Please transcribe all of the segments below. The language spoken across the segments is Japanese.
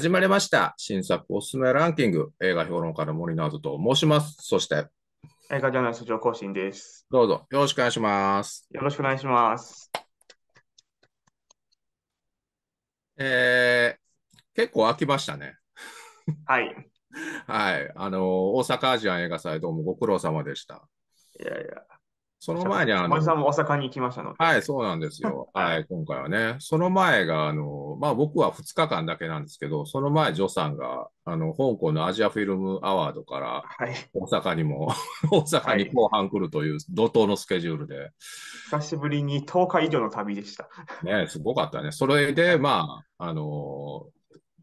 始まりました。新作おすすめランキング、映画評論家の森直ずと申します。そして、映画ジャーナリスト上更新です。どうぞ、よろしくお願いします。よろしくお願いします。えー、結構飽きましたね。はい。はい。あの、大阪アジアン映画祭、どうもご苦労様でした。いやいや。その前にあの、森さんも大阪に行きましたので。はい、そうなんですよ。はい、今回はね。その前が、あの、まあ僕は2日間だけなんですけど、その前、ジョさんが、あの、香港のアジアフィルムアワードから、大阪にも、はい、大阪に後半来るという、怒涛のスケジュールで、はい。久しぶりに10日以上の旅でした。ね、すごかったね。それで、まあ、あの、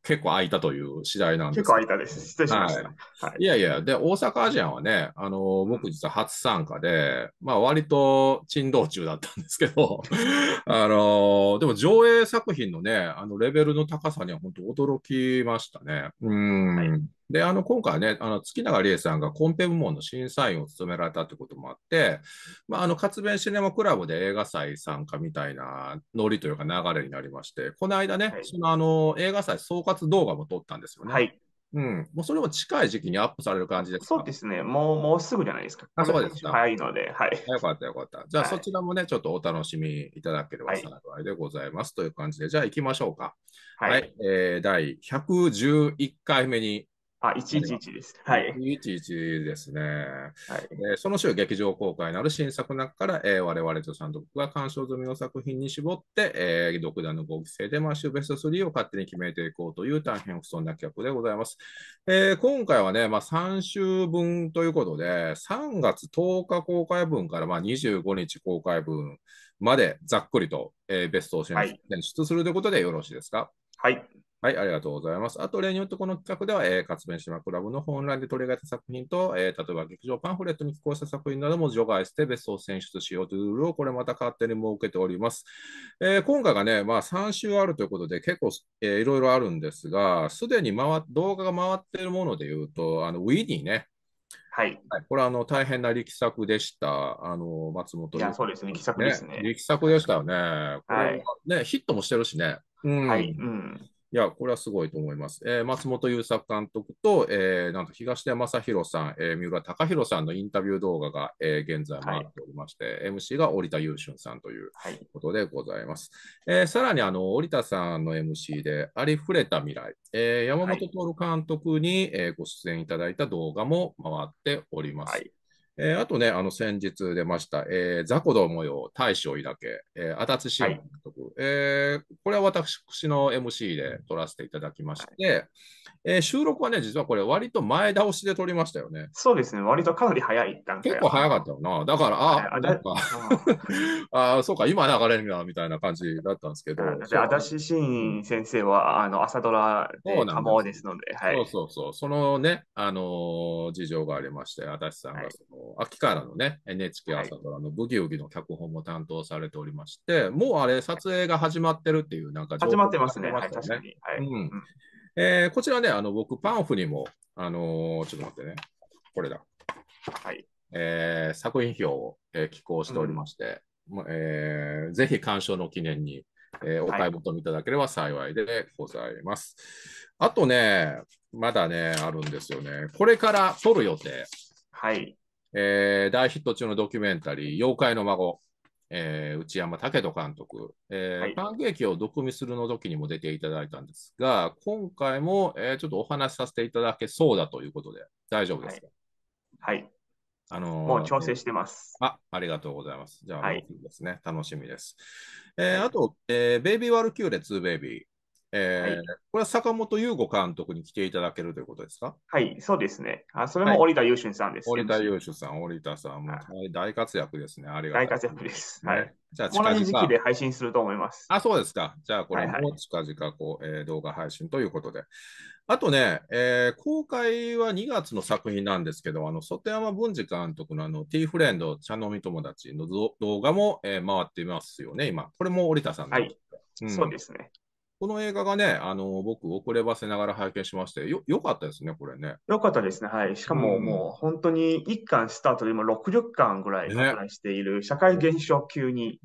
結構空いたという次第なんです結構空いたです。失礼しました。はいはい、いやいや、で、大阪アジアンはね、あの僕実は初参加で、まあ割と珍道中だったんですけど、あのでも上映作品のね、あのレベルの高さには本当驚きましたね。うん。はいで、あの、今回ね、あの、月永理恵さんがコンペ部門の審査員を務められたってこともあって、まあ、あの、活弁シネマクラブで映画祭参加みたいなノリというか流れになりまして、この間ね、はい、そのあの、映画祭総括動画も撮ったんですよね。はい。うん。もうそれも近い時期にアップされる感じですそうですね。もう、もうすぐじゃないですか。あ、そうです早いので、はい。よかった、よかった。じゃあ、そちらもね、ちょっとお楽しみいただければ幸いでございます、という感じで、じゃあ行きましょうか。はい、はい、えー、第111回目にあ、111です。はい。111ですね。はい、えー、その週、劇場公開のある新作の中から、えー、我々とさんと僕が鑑賞済みの作品に絞って、えー、独断の合規制で毎週ベスト3を勝手に決めていこうという大変不尊な企画でございます。えー、今回はね、まあ、3週分ということで、3月10日公開分から、まあ、25日公開分までざっくりと、えー、ベストを選出するということでよろしいですかはい。はい、ありがとうございます。あと、例によってこの企画では、えー、勝弁島クラブの本来で取り上げた作品と、えー、例えば劇場パンフレットに寄稿した作品なども除外して別荘選出しようというルールをこれまた勝手に設けております。えー、今回がね、まあ、3週あるということで結構、えー、いろいろあるんですが、すでに回動画が回っているものでいうと、あのウィニーね。はい、はい、これはあの大変な力作でした、あの松本、いやそうですね、力作ですね。力作でしたよね。これはね、い、ヒットもしてるしね。うん、はい、うんいや、これはすごいと思います。えー、松本優作監督と、えー、なんと東出雅宏さん、えー、三浦貴弘さんのインタビュー動画が、えー、現在回っておりまして、はい、MC が織田優俊さんということでございます。はい、えー、さらにあの、織田さんの MC で、ありふれた未来、えー、山本徹監督に、はい、えー、ご出演いただいた動画も回っております。はいえー、あとね、あの先日出ました、えー、ザコどもよ、大将いだけ、え足立志音監督、はい、えー、これは私の MC で撮らせていただきまして、はい、えー、収録はね、実はこれ、割と前倒しで撮りましたよね。そうですね、割とかなり早い段階結構早かったよな。だから、あ、はい、なんか、ああ、そうか、今流れるな、みたいな感じだったんですけど。私、足立真先生は、あの朝ドラで多忙ですので、はい、そうそうそう、そのね、あのー、事情がありまして、足立さんが秋からのね、NHK 朝ドラのブギウギの脚本も担当されておりまして、はい、もうあれ、撮影が始まってるっていう、なんか、ね、始まってますね、はい、確かに。はいうんえー、こちらね、あの僕、パンフにも、あのー、ちょっと待ってね、これだ。はい。えー、作品表を、えー、寄稿しておりまして、うん、えー、ぜひ鑑賞の記念に、えー、お買い求めいただければ幸いでございます。はい、あとね、まだね、あるんですよね。これから撮る予定。はい。えー、大ヒット中のドキュメンタリー、妖怪の孫、えー、内山武人監督、えーはい、パンケーキを毒味するの時にも出ていただいたんですが、今回も、えー、ちょっとお話しさせていただけそうだということで、大丈夫ですか、はい、はい。あのー、もう調整してます。あ、ありがとうございます。じゃあ、はい、ですね。楽しみです。えー、あと、えー、ベイビーワルキューレ2ベイビー、えー、はい、これは坂本優吾監督に来ていただけるということですかはい、そうですね。あそれも織田優秀さんです、ね、織田優秀さん、織田さん、もう大活躍ですね。ありがとう大活躍です。はい。じゃあ近々、同じ時期で配信すると思います。あ、そうですか。じゃあ、これも近々こう、はいはい、えー、動画配信ということで。あとね、えー、公開は2月の作品なんですけど、あの、外山文治監督のあの、ティーフレンド、茶飲み友達の動画も、えー、回っていますよね、今。これも織田さんはい、うん、そうですね。この映画がね、あの僕、遅ればせながら拝見しまして、よ、よかったですね、これね。よかったですね、はい。しかも、もう、本当に1巻スタートで今、60巻ぐらい拡大している、社会現象級に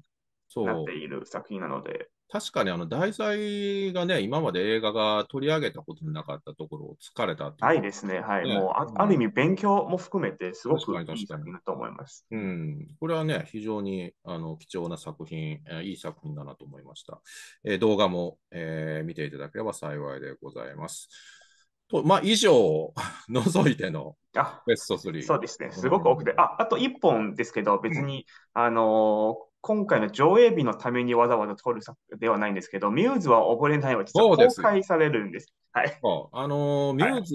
なっている作品なので。確かにあの題材がね、今まで映画が取り上げたことなかったところを疲れたはないですね、はい。ねもうあ、うん、ある意味、勉強も含めて、すごくいい作品だと思います。うん、これはね、非常にあの貴重な作品、えいい作品だなと思いました。えー、動画も、えー、見ていただければ幸いでございます。とまあ、以上を 除いてのベスト3。そうですね、すごく多くて、うん、ああと1本ですけど、別に、あのー今回の上映日のためにわざわざ撮る作ではないんですけど、ミューズは溺れないは実は公開されるんです。はい、あのミューズ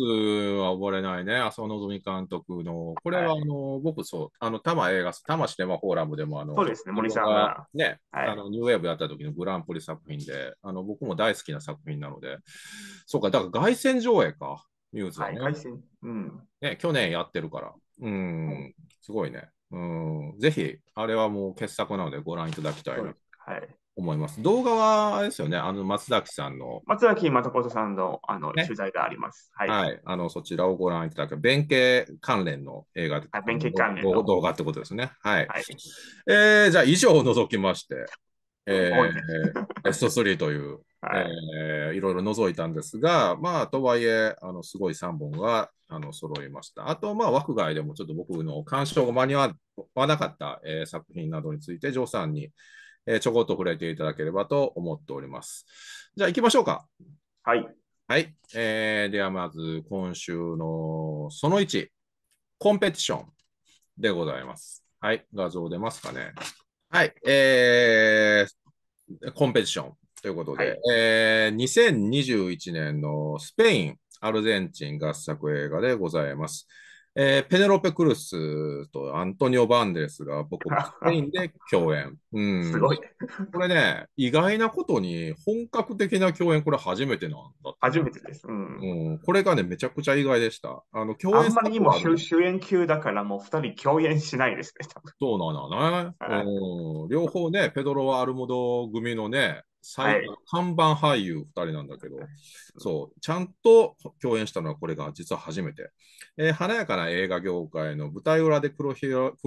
は溺れないね、はい、浅野希監督の、これは、あの、はい、僕、そう、あの、多摩映画、多摩シネマフォーラムでも、あの、そうですね、森さんが。ね、はい、あのニューウェーブやった時のグランプリ作品で、あの、僕も大好きな作品なので、そうか、だから凱旋上映か、ミューズはね、うん。ね、去年やってるから、うん、すごいね。うん、ぜひ、あれはもう傑作なのでご覧いただきたいなと思います。はい、動画は、あれですよね、あの松崎さんの。松崎雅子さんのあの、ね、取材があります、はい。はい。あの、そちらをご覧いただく、弁慶関連の映画あ弁慶関連の動画ってことですね。はい。はい、えー、じゃあ、以上を除きまして、えー、ベスト3というはい、えー、いろいろ覗いたんですが、まあ、とはいえ、あのすごい3本があの揃いました。あと、まあ、枠外でもちょっと僕の鑑賞が間に合わなかった、えー、作品などについて、ジョーさんに、えー、ちょこっと触れていただければと思っております。じゃあ、行きましょうか。はい。はい。えー、では、まず、今週のその1、コンペティションでございます。はい。画像出ますかね。はい。えー、コンペティション。ということで、はい、えー、2021年のスペイン、アルゼンチン合作映画でございます。えー、ペネロペ・クルスとアントニオ・バンデレスが僕も スペインで共演。うん、すごい。これね、意外なことに本格的な共演、これ初めてなんだ初めてです、うん、うん。これがね、めちゃくちゃ意外でした。あの共演あんまりにも主演級だからもう2人共演しないですね、多分そうなのね、うん。両方ね、ペドロ・アルモド組のね、看板俳優2人なんだけど、そう、ちゃんと共演したのはこれが実は初めて。えー、華やかな映画業界の舞台裏で繰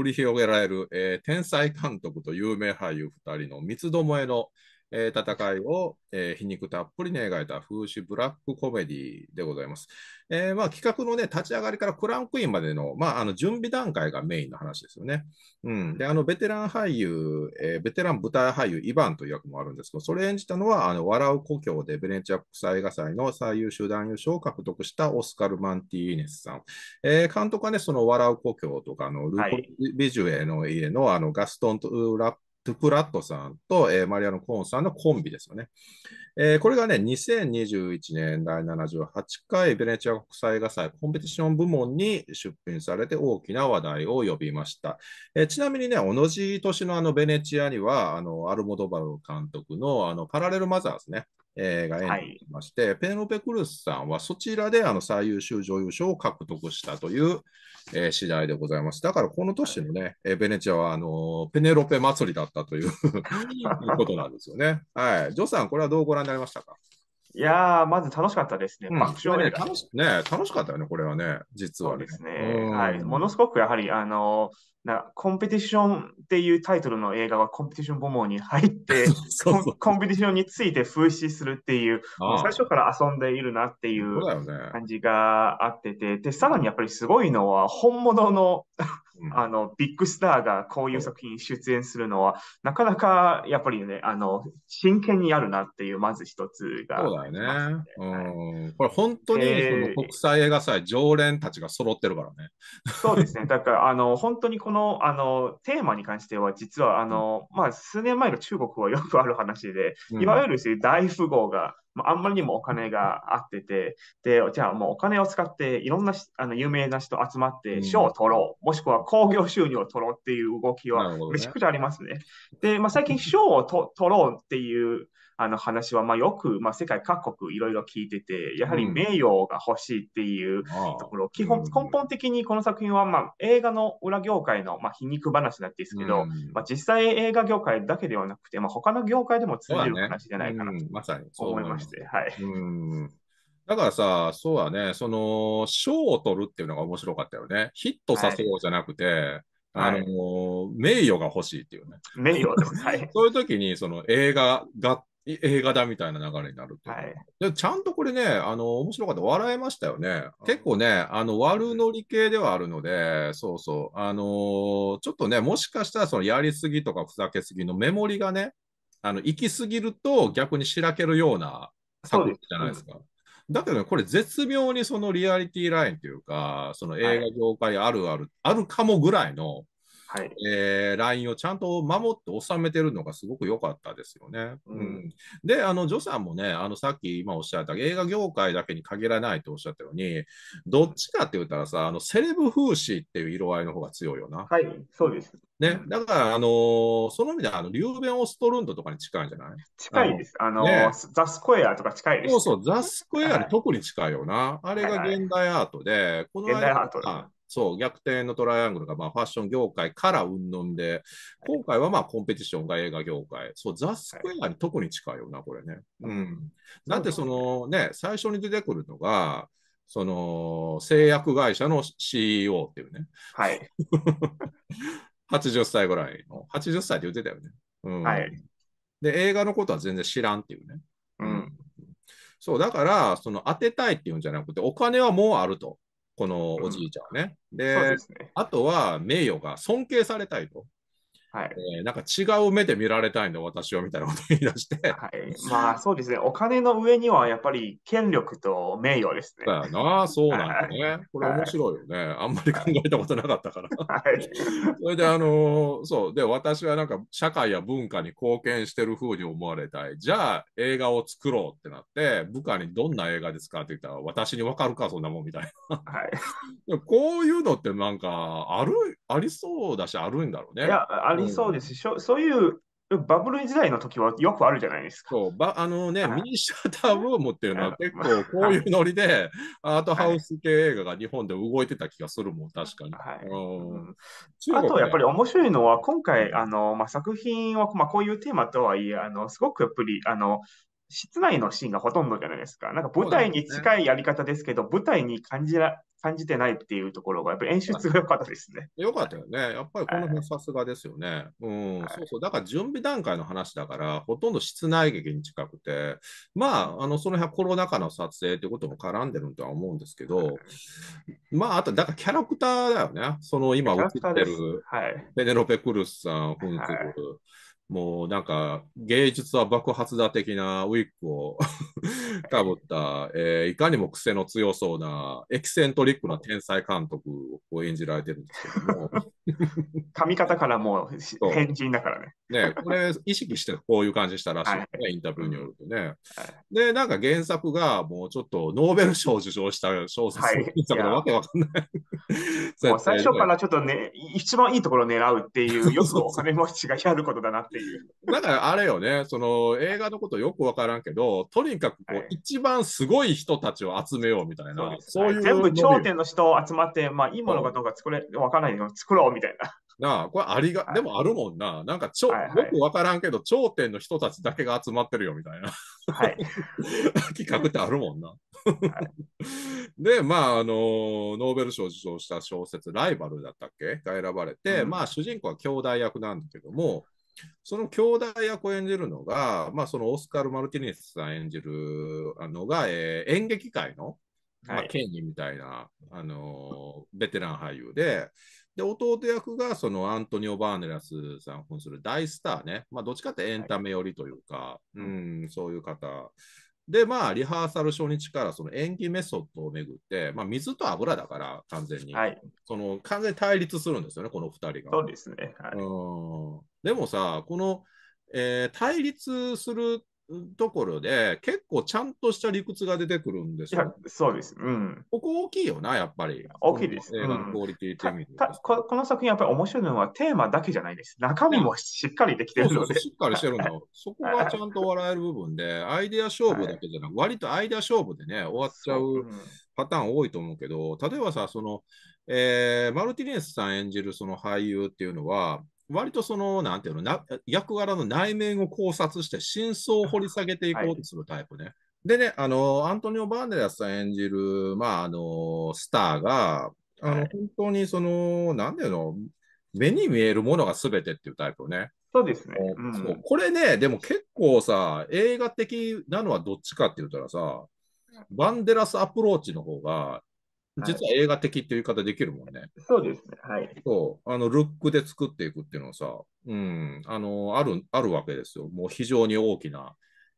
り広げられる、えー、天才監督と有名俳優2人の三つどもえのえー、戦いを、えー、皮肉たっぷりに描いた風刺ブラックコメディでございます。えー、まあ、企画の、ね、立ち上がりからクランクインまでの,、まあ、あの準備段階がメインの話ですよね。うん、であのベテラン俳優、えベテラン舞台俳優、イヴァンという役もあるんですけど、それ演じたのは、あの笑う故郷でベネチア国際映画祭の最優秀男優賞を獲得したオスカル・マンティーネスさん。え監督はね、その笑う故郷とかの、ルーコ・ビジュエの家のあのガストン・ラットゥプラットさんと、えー、マリアノ・コーンさんのコンビですよね。えー、これがね、2021年第78回ベネチア国際画祭コンペティション部門に出品されて大きな話題を呼びました。えー、ちなみにね、同じ年のあのベネチアには、あのアルモドバル監督のあのパラレルマザーズね、えー、が演じまして、はい、ペノペ・クルスさんはそちらであの最優秀女優賞を獲得したという、えー、次第でございます。だからこの年のね、えー、ベネチアはあのペネロペ祭りだったと いうことなんですよね。はい、ジョさん、これはどうご覧になりましたかいやー、まず楽しかったですね。うん爆笑映画楽しね、楽しかったよね、これはね、実はね。ですね。はい。ものすごくやはり、あの、なコンペティションっていうタイトルの映画はコンペティション部門に入って、そコうンそう。コンペティションについて風刺するっていう、う最初から遊んでいるなっていそううだよね。感じがあってて、で、さらにやっぱりすごいのは、本物のあの、ビッグスターがこういう作品に出演するのは、なかなかやっぱりね、あの、真剣にやるなっていう、まず一つが、ね、そうだよね。これ本当にその国際映画祭、えー、常連たちが揃ってるからね。そうですね。だから、あの、本当にこの、あの、テーマに関しては、実は、あの、まあ、数年前の中国はよくある話で、いわゆる大富豪が、まあ、んまりにもお金があってて、で、じゃあもうお金を使っていろんなあの有名な人集まって賞を取ろう、うん、もしくは興行収入を取ろうっていう動きはめちゃくちゃありますね。ねで、まあ、最近賞をと取ろうっていうあの話は、まあ、よく、まあ、世界各国いろいろ聞いてて、やはり名誉が欲しいっていうところ、うん、基本、根本的にこの作品は、まあ、映画の裏業界の、まあ、皮肉話なんですけど、うん、まあ、実際映画業界だけではなくて、まあ、他の業界でも通じる話じゃないかなと思いまして。まねうん、はい、だからさ、そうはね、その、賞を取るっていうのが面白かったよね。ヒットさせようじゃなくて、はいあのーはい、名誉が欲しいっていうね。名誉ではい、そういう時に、その映画が映画だみたいな流れになるいはい、ちゃんとこれね、あの面白かった、笑えましたよね。結構ね、あの悪ノリ系ではあるので、そうそう、あのー、ちょっとね、もしかしたらそのやりすぎとかふざけすぎのメモリがね、あの行きすぎると逆にしらけるような作品じゃないですか。だけど、ね、これ絶妙にそのリアリティラインというか、その映画業界あるある、はい、あるかもぐらいのはい、えー、ラインをちゃんと守って収めてるのがすごく良かったですよね。うん、うん、で、あの、ジョさんもね、あの、さっき今おっしゃった映画業界だけに限らないとおっしゃったように、どっちかって言ったらさ、あの、セレブ風刺っていう色合いの方が強いよな。はい、そうです。ね、だから、あのー、その意味であの、リューベン・オストルンドとかに近いんじゃない近いです。あのーね、ザ・スクエアとか近いです。そうそう、ザ・スクエアに特に近いよな。はい、あれが現代アートで、はい、この間、そう、逆転のトライアングルが、まあ、ファッション業界から云々で、今回はまあ、コンペティションが映画業界、そう、ザ・スクエアに特に近いよな、これね。うん。だって、そのね、最初に出てくるのが、その製薬会社の CEO っていうね。はい。80 歳ぐらいの、80歳って言ってたよね。うん。はい。で、映画のことは全然知らんっていうね。うん。そう、だから、その当てたいっていうんじゃなくて、お金はもうあると。このおじいちゃんね。うん、で、ね、あとは名誉が尊敬されたいと。はい、えー、なんか違う目で見られたいんだ、私はみたいなことを言い出して。はい、まあそうですね、お金の上にはやっぱり権力と名誉ですね。だよな、そうなんだね。これ面白いよね、あんまり考えたことなかったから。はい、それで、あのー、そう、で、私はなんか社会や文化に貢献してるふうに思われたい。じゃあ映画を作ろうってなって、部下にどんな映画ですかって言ったら、私にわかるか、そんなもんみたいな。はい、こういうのってなんかある、ありそうだし、あるんだろうね。いやありそうですし、うそういうバブル時代の時はよくあるじゃないですか。そうばあのね、ミニシアターブームっていうのは結構こういうノリでアートハウス系映画が日本で動いてた気がするもん、確かに。はいうん、あとやっぱり面白いのは、今回、あのまあ、作品は、まあ、こういうテーマとはいえ、あのすごくやっぱりあの室内のシーンがほとんどじゃないですか。なんか舞台に近いやり方ですけど、ね、舞台に感じら感じてないっていうところが、やっぱり演出が良かったですね。良かったよね。やっぱりこの辺さすがですよね。はい、うん、はい、そうそう。だから準備段階の話だから、ほとんど室内劇に近くて、まあ、あの、その辺コロナ禍の撮影ということも絡んでるとは思うんですけど、はい、まあ、あと、だからキャラクターだよね。その今映ってる、はい、ペネロペ・クルスさん、フンツル、もうなんか芸術は爆発だ的なウィッグをか ぶった、えー、いかにも癖の強そうなエキセントリックな天才監督を演じられてるんですけども、髪型からもう変人だからね。ねこれ意識してこういう感じしたらしいね、はい、インタビューによるとね、はい。で、なんか原作がもうちょっとノーベル賞を受賞した小説、った作のわけわかんない。最初からちょっとね、一番いいところを狙うっていう、よくお金持ちがやることだなっていう。だからあれよね、その映画のことよくわからんけど、とにかくこう、はい、一番すごい人たちを集めようみたいな、そういう、全部頂点の人集まって、まあいいものかどうか作れ、わからないの作ろうみたいな。みたいな。なあ、これありが、はい、でもあるもんな。なんかちょ、はいはい、よくわからんけど、頂点の人たちだけが集まってるよみたいな。はい。企画ってあるもんな。はい、で、まあ、あのー、ノーベル賞受賞した小説、ライバルだったっけが選ばれて、うん、まあ、主人公は兄弟役なんだけども、その兄弟役を演じるのが、まあ、そのオスカル・マルティネスさん演じるのが、えー、演劇界の、まあ、権威みたいな、はい、あのー、ベテラン俳優で、で、弟役がそのアントニオ・バーネラスさん扮する大スターね、まあ、どっちかってエンタメ寄りというか、はい、うん、そういう方。で、まあ、リハーサル初日からその演技メソッドをめぐって、まあ、水と油だから、完全に、はい、その完全に対立するんですよね、この2人が。そうですね、はい、うんでもさ、この、えー、対立するところで、結構ちゃんとした理屈が出てくるんですよ、ね、そうです。うん。ここ大きいよな、やっぱり。大きいです。映画のクオリティって意味で、こ。この作品やっぱり面白いのはテーマだけじゃないです。中身もしっかりできてるので。そうそうそうしっかりしてるの。そこがちゃんと笑える部分で、アイデア勝負だけじゃなく、割とアイデア勝負でね、終わっちゃうパターン多いと思うけど、例えばさ、その、えー、マルティネスさん演じるその俳優っていうのは、割とその、なんていうの、な役柄の内面を考察して、真相を掘り下げていこうとするタイプね。はい、でね、あの、アントニオ・バーネラスさん演じる、まあ、あの、スターが、あの、はい、本当にその、なんていうの、目に見えるものが全てっていうタイプね。そうですね。うん、これね、でも結構さ、映画的なのはどっちかって言ったらさ、バンデラスアプローチの方が実は映画的っていう言い方できるもんね。そうですね。はい。そう。あの、ルックで作っていくっていうのはさ、うん、あの、ある、あるわけですよ。もう非常に大きな、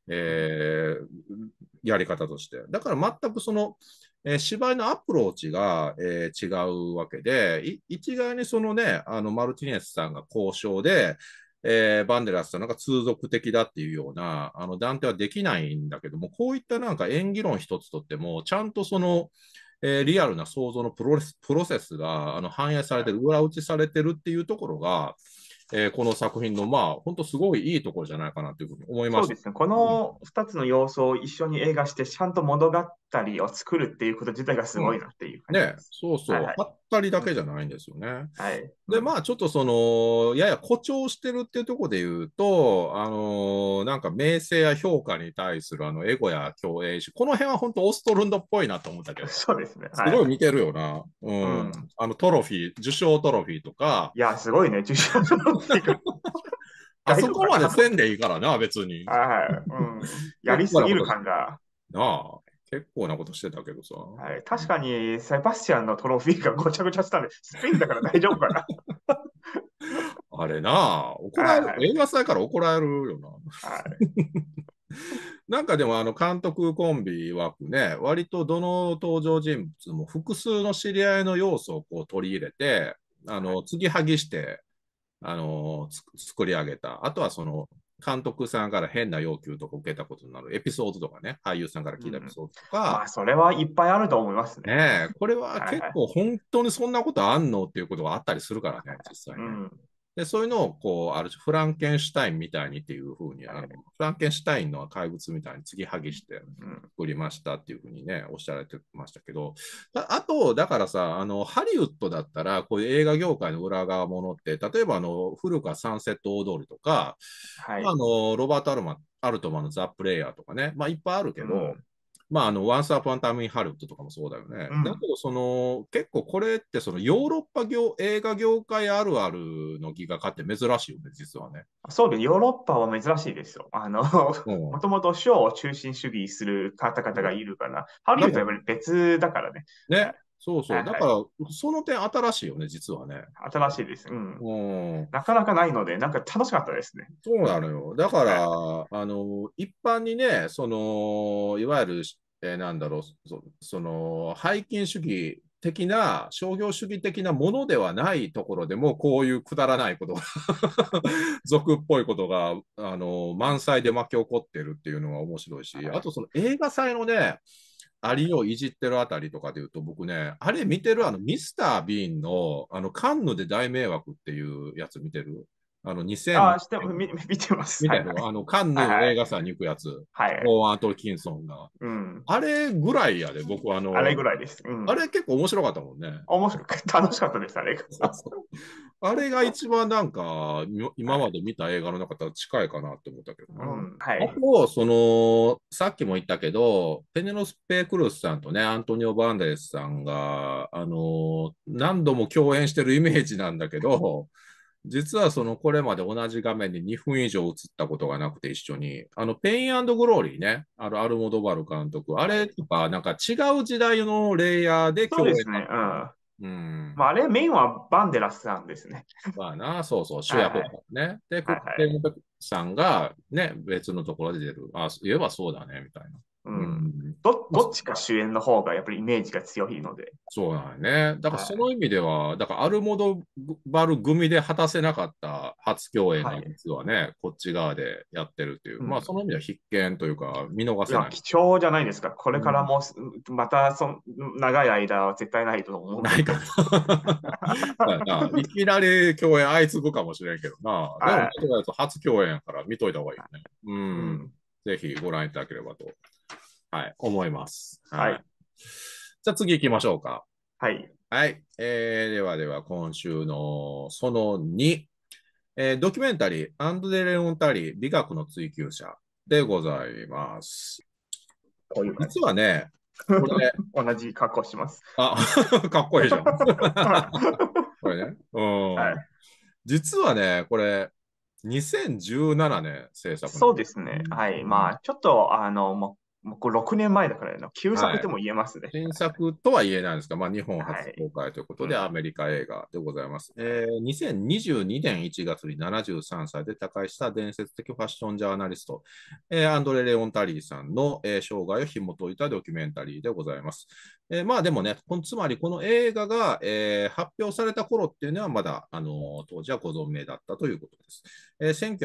えー、やり方として。だから全くその、えー、芝居のアプローチが、えー、違うわけで、一概にそのね、あの、マルティネスさんが交渉で、えー、バンデラスさんが通俗的だっていうようなあの断定はできないんだけども、こういったなんか演技論一つとっても、ちゃんとその、えー、リアルな想像のプロレスプロセスがあの反映されてる、裏打ちされてるっていうところが、えー、この作品の、まあ、本当すごいいいところじゃないかなというふうに思います。そうですね。この2つの要素を一緒に映画して、ちゃんと物語を作るっていうこと自体がすごいなっていう、うん、ね、そうそう。はいはい人だけじゃないんですよね。はい、でまあちょっとそのやや誇張してるっていうところで言うとあのなんか名声や評価に対するあのエゴや共栄しこの辺は本当オストルンドっぽいなと思ったけどそうですね、はい、すごい似てるよな、うん、うん、あのトロフィー受賞トロフィーとかいやすごいね受賞トロフィー あそこまでせんでいいからな別に。はい、うん、やりすぎる感が。なあ。結構なことしてたけどさ。はい、確かに、セバスチャンのトロフィーがごちゃごちゃしたんで、スペインだから大丈夫かな。あれな怒られる、はいはい、映画祭から怒られるよな。はい なんかでもあの監督コンビ枠ね、割とどの登場人物も複数の知り合いの要素をこう取り入れて、あの、継ぎはぎして、あの、作り上げた。あとはその、監督さんから変な要求とか受けたことになるエピソードとかね、俳優さんから聞いたエピソードとか。うん、まあ、それはいっぱいあると思いますね。ねこれは結構本当にそんなことあんのっていうことがあったりするからね、実際ね。うんで、そういうのを、こう、ある種、フランケンシュタインみたいにっていうふうに、あのフランケンシュタインの怪物みたいに継ぎはぎして作りましたっていうふうにね、おっしゃられてましたけど、あと、だからさ、あの、ハリウッドだったら、こういう映画業界の裏側ものって、例えば、あの、古川サンセット大通りとか、はい、あの、ロバート・アルマアルトマンのザ・プレイヤーとかね、まあ、いっぱいあるけど、うんまあ、あの、ワンスア Upon a Time とかもそうだよね。うん、だけど、その、結構これって、その、ヨーロッパ業、映画業界あるあるのギガ化って珍しいよね、実はね。そうで、ヨーロッパは珍しいですよ。あの、もともとショーを中心主義する方々がいるから、うん、ハリウッドはやっぱり別だからね。ね。そうそう。はいはい、だから、その点新しいよね、実はね。新しいです。うん。うん、なかなかないので、なんか楽しかったですね。そうなのよ。だから、はい、あの、一般にね、その、いわゆるえー、なんだろうそ、その、背金主義的な、商業主義的なものではないところでも、こういうくだらないことが 俗っぽいことが、あの、満載で巻き起こってるっていうのが面白いし、あとその映画祭のね、アリをいじってるあたりとかで言うと、僕ね、あれ見てる、あの、ミスター・ビーンの、あの、カンヌで大迷惑っていうやつ見てるあの、2000あ、して見見てます。見てる、はいあの、カンヌ映画祭に行くやつ。はい、はい。オーアン・トキンソンが。うん。あれぐらいやで、僕、あの。あれぐらいです。うん、あれ結構面白かったもんね。面白かった。楽しかったです、あれが。あれが一番なんか、今まで見た映画の中と近いかなって思ったけど、ね、うん。はい。あと、その、さっきも言ったけど、ペネロス・ペクルスさんとね、アントニオ・バンデスさんが、あの、何度も共演してるイメージなんだけど、実はそのこれまで同じ画面に2分以上映ったことがなくて一緒に、あのペイングローリーね、あのアルモドバル監督、あれとか、なんか違う時代のレイヤーで共演そうですね。うん。うんまあ、あれメインはバンデラスさんですね。まあな、そうそう、主役ね。はいはい、で、クッペンさんがね、別のところで出る。あ、言えばそうだね、みたいな。うん、どどっちか主演の方がやっぱりイメージが強いので。そうなんね。だからその意味では、はい、だからアルモドバル組で果たせなかった初共演の実はね、はい、こっち側でやってるっていう、うん、まあその意味では必見というか、見逃せない。い貴重じゃないですか。これからも、うん、またそ長い間は絶対ないと思う。ないかな。いきなり共演相次ぐかもしれんけどな。はい、でも、初共演から見といた方がいいね。うん。ぜひご覧いただければとはい、思います。はい。じゃあ次行きましょうか。はい。はい。えー、ではでは、今週のその2、えー、ドキュメンタリー、アンドレ・レオンタリー、美学の追求者でございます。こういう実はね、これ、ね、同じ格好します。あ、かっこいいじゃん。これね。うん。はい、実はね、これ、2017年制作。そうですね。はい。まあ、ちょっと、あの、ももうこれ6年前だからの、旧作とも言えますね。はい、新作とは言えないんですが、まあ、日本初公開ということで、アメリカ映画でございます、はい、えー。2022年1月に73歳で他界した伝説的ファッションジャーナリスト、えー、アンドレ・レオンタリーさんの、えー、生涯を紐解いたドキュメンタリーでございます。えー、まあでもね、つまりこの映画が、えー、発表された頃っていうのは、まだ、あのー、当時はご存命だったということです。えー、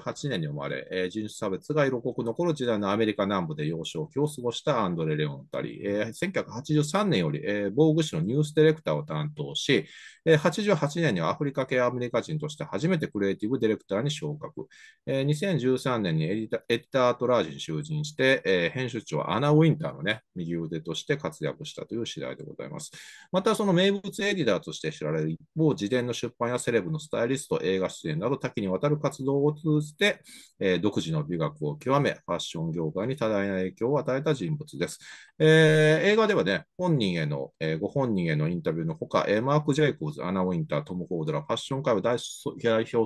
1948年に生まれ、えー、人種差別が色濃く残る時代のアメリカ南部で幼少期を過ごしたアンドレ・レオンタリー、えー、1983年より、えー、防具誌のニュースディレクターを担当し、えー、88年にはアフリカ系アメリカ人として初めてクリエイティブディレクターに昇格。えー、2013年にエディタタートラージに就任して、えー、編集長アナ・ウィンターの、ね、右腕として活躍したという次第でございます。また、その名物エディターとして知られる一方、自伝の出版やセレブのスタイリスト、映画出演など多岐にわたる活動を通じて、えー、独自の美学を極め、ファッション業界に多大な影響を与えた人物です。えー、映画ではね、本人への、えー、ご本人へのインタビューのほか、えー、マーク・ジェイコズ、アナ・ウィンター、トム・ホードラ、ファッション界を代表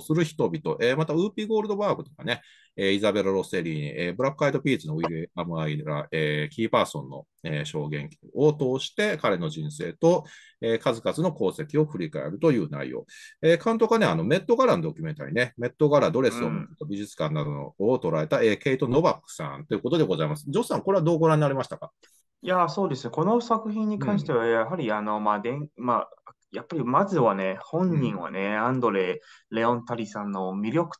する人々、えー、またウーピー・ゴールドバーグとかね、えー、イザベラ・ロッセリーニ、えー、ブラック・アイド・ピーチのウィリアム・アイラ、えー、キーパーソンの、えー、証言を通して彼の人生と、えー、数々の功績を振り返るという内容。えー、監督はね、あのメット・ガラのドキュメンタリーね、メット・ガラドレスを持っ美術館などを捉えた、うん、えー、ケイト・ノバックさんということでございます。ジョスさん、これはどうご覧になりましたかいや、そうですね。この作品に関しては、やはり、うん、あの、まあ、でん、まあ、やっぱりまずはね、本人はね、アンドレ・レオンタリさんの魅力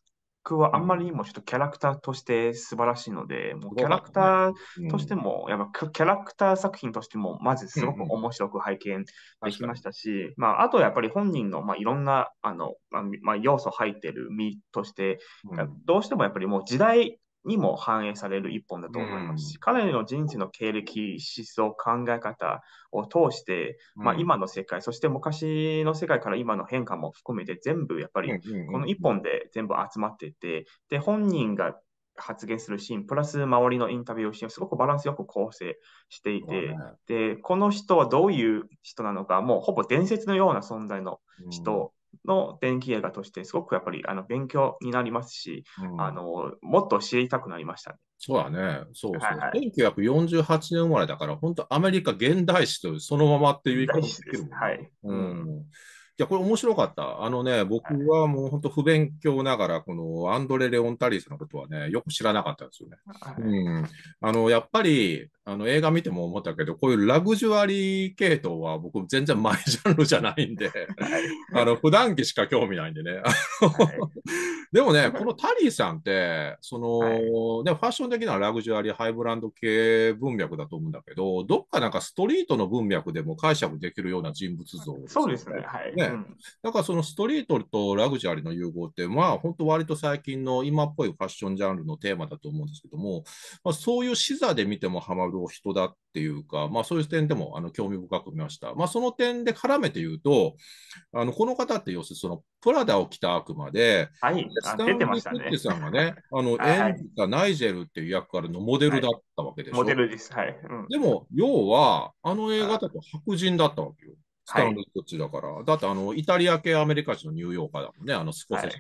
はあんまりにもちょっとキャラクターとして素晴らしいので、もうキャラクターとしても、やっぱキャラクター作品としても、まずすごく面白く拝見できましたし、まあ、あとやっぱり本人の、まあ、いろんなあの、まあ、要素入ってる身として、どうしてもやっぱりもう時代にも反映される一本だと思いますし、うん、彼の人生の経歴、思想、考え方を通して、まあ、今の世界、そして昔の世界から今の変化も含めて全部やっぱりこの一本で全部集まってて、で、本人が発言するシーン、プラス周りのインタビューをして、すごくバランスよく構成していて、で、この人はどういう人なのか、もうほぼ伝説のような存在の人の電気映画として、すごくやっぱりあの勉強になりますし、うん、あの、もっと知りたくなりました、ね、そうだね、そうそう、はいはい。1948年生まれだから、本当、アメリカ現代史とそのままっていう言い方ですけど、はい、うんいや、これ面白かった。あのね、僕はもう本当不勉強ながら、このアンドレ・レオンタリーのことはね、よく知らなかったんですよね。うん。あの、やっぱり、あの、映画見ても思ったけど、こういうラグジュアリー系統は僕全然マイジャンルじゃないんで、あの、普段着しか興味ないんでね。でもね、このタリーさんって、その、はい、ファッション的なラグジュアリー、ハイブランド系文脈だと思うんだけど、どっかなんかストリートの文脈でも解釈できるような人物像、ね、そうですね。はい。ねね、うん、だからそのストリートとラグジュアリーの融合って、まあ本当割と最近の今っぽいファッションジャンルのテーマだと思うんですけども、まあ、そういう視座で見てもハマるお人だっていうか、まあそういう点でもあの興味深く見ました。まあその点で絡めて言うと、あのこの方って要するにそのプラダを着た悪魔で、はい、スタンリー・ピッさんがね、あの演じたナイジェルっていう役からのモデルだったわけでしょ。はい、モデルです。はい。うん、でも要は、あの映画だと白人だったわけよ。スタンドこっちだから、はい、だってあの、イタリア系アメリカ人のニューヨーカーだもんね、あのスコセッ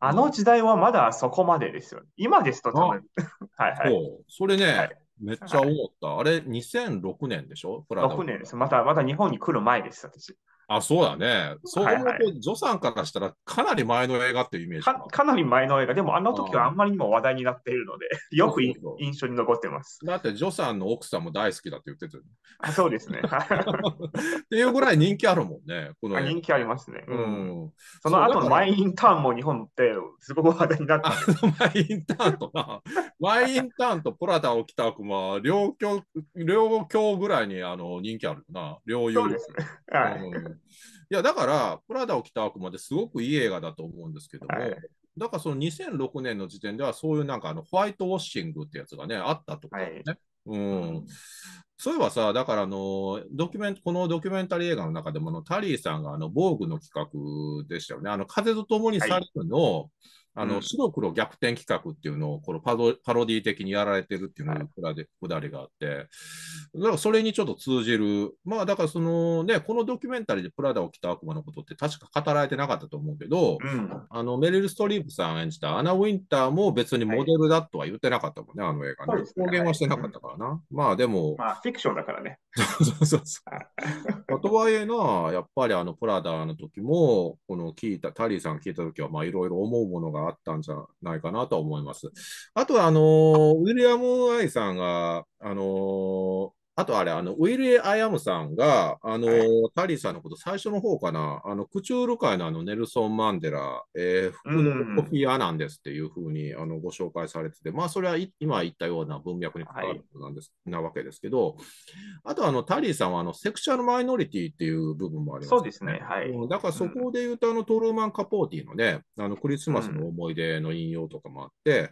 あの時代はまだそこまでですよ。今ですと多分。はいはい。そう。それね、はい、めっちゃ思った。あれ、2006年でしょ6年です。また、また日本に来る前です、私。あ、そうだね。そう思はいはい、ジョさんからしたら、かなり前の映画っていうイメージかかなり前の映画、でもあの時はあんまりにも話題になっているので、よく印象に残ってます。だって、ジョさんの奥さんも大好きだって言ってたよね。あそうですね。っていうぐらい人気あるもんね、この人気ありますね。うん、その後のマイインターンも日本って、すごく話題になって マイインターンとな、マイインターンとプラダを着た悪魔、両京両京ぐらいにあの人気あるよな、両優。そうですね。はい、うんいや、だから、プラダを着た悪魔ですごくいい映画だと思うんですけども、はい、だからその2006年の時点では、そういうなんかあのホワイトウォッシングってやつがね、あったとかね。はいうん、うん、そういえばさ、だからあのドキュメンこのドキュメンタリー映画の中でもの、タリーさんがあの防具の企画でしたよね、あの風と共に去るの、はいあの、うん、白黒逆転企画っていうのを、このパロパロディ的にやられてるっていうのがくだで、くだりがあって、だからそれにちょっと通じる、まあだからそのね、このドキュメンタリーでプラダを着た悪魔のことって確か語られてなかったと思うけど、うん、あの、メリル・ストリープさん演じたアナ・ウィンターも別にモデルだとは言ってなかったもんね、はい、あの映画ね。表現はしてなかったからな。まあでも。まあフィクションだからね。そうそうそう。とはいえな、やっぱりあのプラダの時も、この聞いた、タリーさん聞いた時は、まあいろいろ思うものがあったんじゃないかなと思います。あとは、あの、ウィリアム・アイさんが、あの、あとあれ、あのウィル・エ・アイアムさんが、あの、はい、タリーさんのこと、最初の方かな、あのクチュール界のあのネルソン・マンデラ、えー、服のコフィアなんですっていうふうにあのご紹介されてて、まあ、それは今言ったような文脈に関わることなんです、はい、なわけですけど、あとあのタリーさんはあのセクシャルマイノリティっていう部分もあります、ね、そうですね、はい、だからそこで言うと、あのトルーマン・カポーティのね、あのクリスマスの思い出の引用とかもあって、うん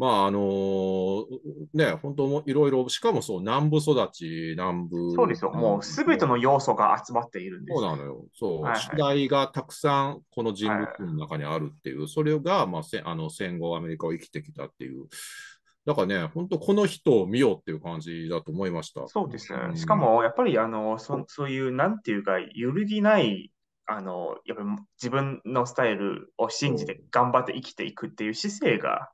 まああのね、本当もいろいろ、しかもそう南部育ち、南部。そうですよ、もうすべての要素が集まっているんです、ね、そうなのよ、そう、はいはい、時代がたくさんこの人物の中にあるっていう、はいはい、それが、まあ、せあの戦後、アメリカを生きてきたっていう、だからね、本当、この人を見ようっていう感じだと思いました。そうですね、うん、しかもやっぱりあのそそういう、なんていうか、揺るぎないあのやっぱり自分のスタイルを信じて頑張って生きていくっていう姿勢が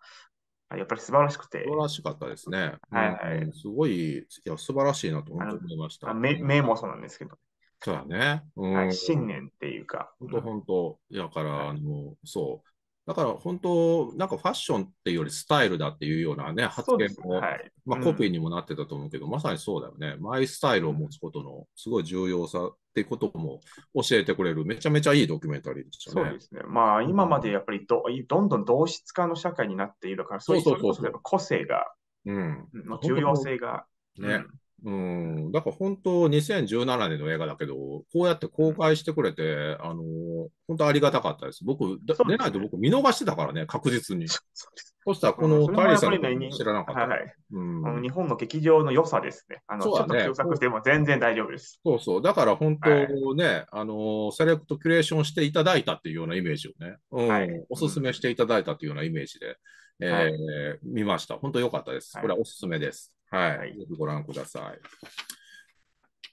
やっぱり素晴らしくて。素晴らしかったですね。はいはい。すごい、いや、素晴らしいなと思いました。目目もそうなんですけど。そうだね。うん、はい、信念っていうか。本当本当。だから、あの、そう、だから本当、なんかファッションっていうよりスタイルだっていうようなね、発言も、はい、まあ、コピーにもなってたと思うけど、うん、まさにそうだよね。マイスタイルを持つことのすごい重要さっていうことも教えてくれる、めちゃめちゃいいドキュメンタリーでしたね。そうですね。まあ今までやっぱりどどんどん同質化の社会になっているから、そうそうそう個性が、うん、の重要性が。ね、うんうん、だから本当、2017年の映画だけど、こうやって公開してくれて、あのー、本当ありがたかったです。僕、出、ないと僕見逃してたからね、確実に。そしたら、このタリーさんの知らなかった。はいはいうん、あの日本の劇場の良さですね。あの、そうだね、ちょと作しても全然大丈夫です。そうそう。だから本当ね、はい、あの、セレクトキュレーションしていただいたっていうようなイメージをね、うん、はい、おすすめしていただいたっていうようなイメージで、えーはい、見ました。本当良かったです。これはおすすめです。はい。はい、ご覧ください。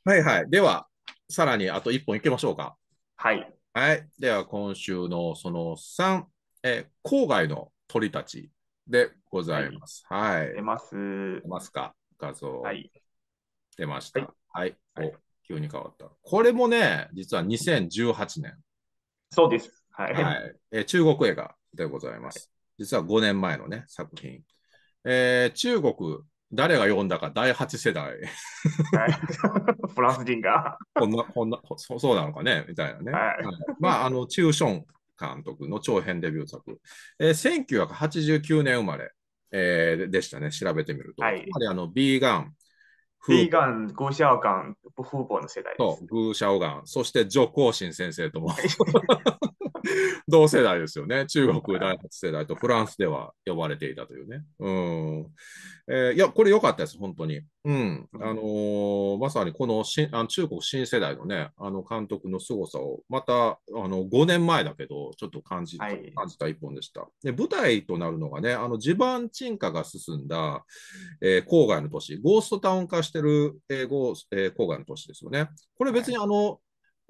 はいはい。では、さらにあと1本いきましょうか。はい。はい。では、今週のその3、え郊外の鳥たちでございます。はい。はい、出ます。出ますか。画像。はい。出ました。はい。はい、お急に変わった。これもね、実は2018年。そうです。はい。はい、え中国映画でございます。実は5年前のね、作品。えー、中国誰が読んだか第8世代。フランス人が。こんな、こんなそ、そうなのかねみたいなね。はい、まあ、あの、チューション監督の長編デビュー作。えー、1989年生まれ、えー、でしたね、調べてみると。はい、やはりあの、ビーガン。ビーガン、グーシャオガン、フーボーの世代です、そう、グーシャオガン。そして、ジョコーシン先生とも。同世代ですよね。中国第8世代とフランスでは呼ばれていたというね。うん。えー、いや、これ良かったです、本当に。うん。あのー、まさにこのあの中国新世代のね、あの監督の凄さを、また、あの、5年前だけど、ちょっと感じ,、感じた一本でした。で、舞台となるのがね、あの、地盤沈下が進んだ、えー、郊外の都市、ゴーストタウン化してる、えーゴーえー、郊外の都市ですよね。これ別にあの、はい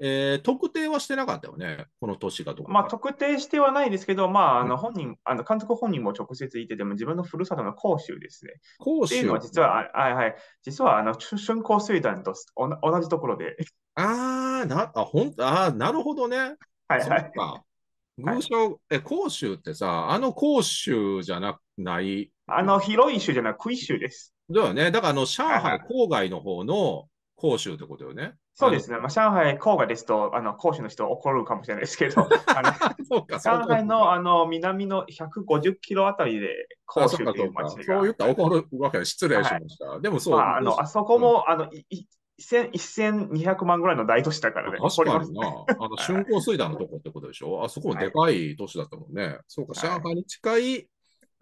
えー、特定はしてなかったよね、この年がどこまあ、特定してはないですけど、まあ、あの本人、うん、あの監督本人も直接いてても、自分のふるさとの広州ですね。広州っていうのは実は、はいはい、実はあの春光水団と同じところで。ああ、なあほんあなるほどね。はいはい。偶像、はい、え、広州ってさ、あの広州じゃなない。あの広い州じゃなく、杭州です。だよね。だから、あの、上海郊外の方の、広州ってことよね。そうですね。あまあ、上海、郊外ですと、あの、広州の人怒るかもしれないですけど、上海の、あの、南の150キロあたりで、広州という町がそう言ったら怒るわけで失礼しました。はい、でもそう、まあ、あの、あそこも、うん、あの、い1200万ぐらいの大都市だからね。確かにな。あの、春光水団のとこってことでしょ、はい、あそこもでかい都市だったもんね。そうか、上海に近い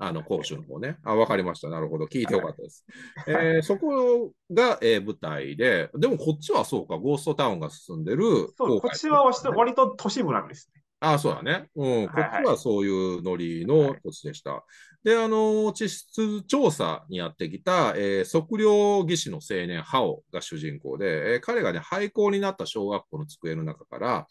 あの、講師の方ね。あ、わかりました。なるほど。聞いてよかったです。はい、えー、そこが、えー、舞台で、でもこっちはそうか、ゴーストタウンが進んでる。そう、こっちは割と都市部なんですね。ああ、そうだね。うん、はいはい、こっちはそういうノリの土地でした。はい、で、あの、地質調査にやってきた、えー、測量技師の青年、ハオが主人公で、えー、彼がね、廃校になった小学校の机の中から、